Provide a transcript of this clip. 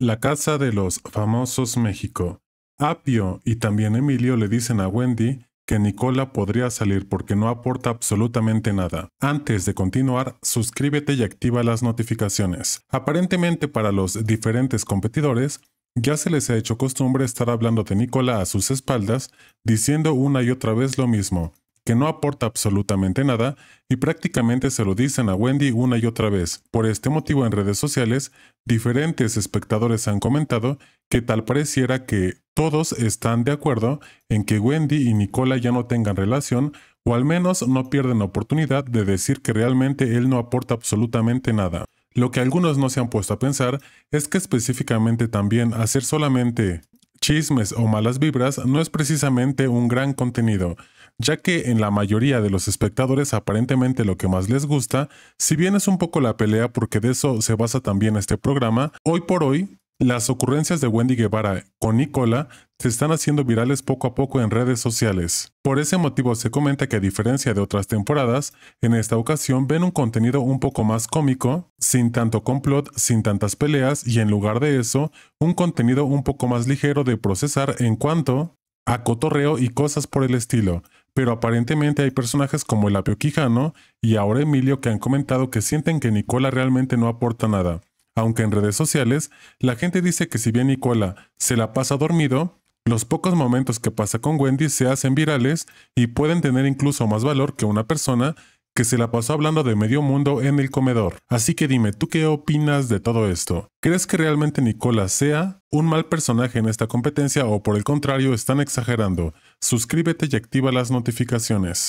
la casa de los famosos México. Apio y también Emilio le dicen a Wendy que Nicola podría salir porque no aporta absolutamente nada. Antes de continuar, suscríbete y activa las notificaciones. Aparentemente para los diferentes competidores, ya se les ha hecho costumbre estar hablando de Nicola a sus espaldas, diciendo una y otra vez lo mismo, que no aporta absolutamente nada y prácticamente se lo dicen a Wendy una y otra vez. Por este motivo en redes sociales, diferentes espectadores han comentado que tal pareciera que todos están de acuerdo en que Wendy y Nicola ya no tengan relación o al menos no pierden oportunidad de decir que realmente él no aporta absolutamente nada. Lo que algunos no se han puesto a pensar es que específicamente también hacer solamente chismes o malas vibras no es precisamente un gran contenido ya que en la mayoría de los espectadores aparentemente lo que más les gusta, si bien es un poco la pelea porque de eso se basa también este programa, hoy por hoy las ocurrencias de Wendy Guevara con Nicola se están haciendo virales poco a poco en redes sociales. Por ese motivo se comenta que a diferencia de otras temporadas, en esta ocasión ven un contenido un poco más cómico, sin tanto complot, sin tantas peleas y en lugar de eso, un contenido un poco más ligero de procesar en cuanto a cotorreo y cosas por el estilo pero aparentemente hay personajes como el apio Quijano y ahora Emilio que han comentado que sienten que Nicola realmente no aporta nada. Aunque en redes sociales la gente dice que si bien Nicola se la pasa dormido, los pocos momentos que pasa con Wendy se hacen virales y pueden tener incluso más valor que una persona que se la pasó hablando de medio mundo en el comedor. Así que dime, ¿tú qué opinas de todo esto? ¿Crees que realmente Nicola sea un mal personaje en esta competencia o por el contrario están exagerando? Suscríbete y activa las notificaciones.